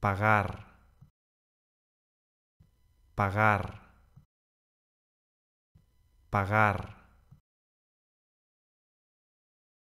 pagar, pagar, pagar.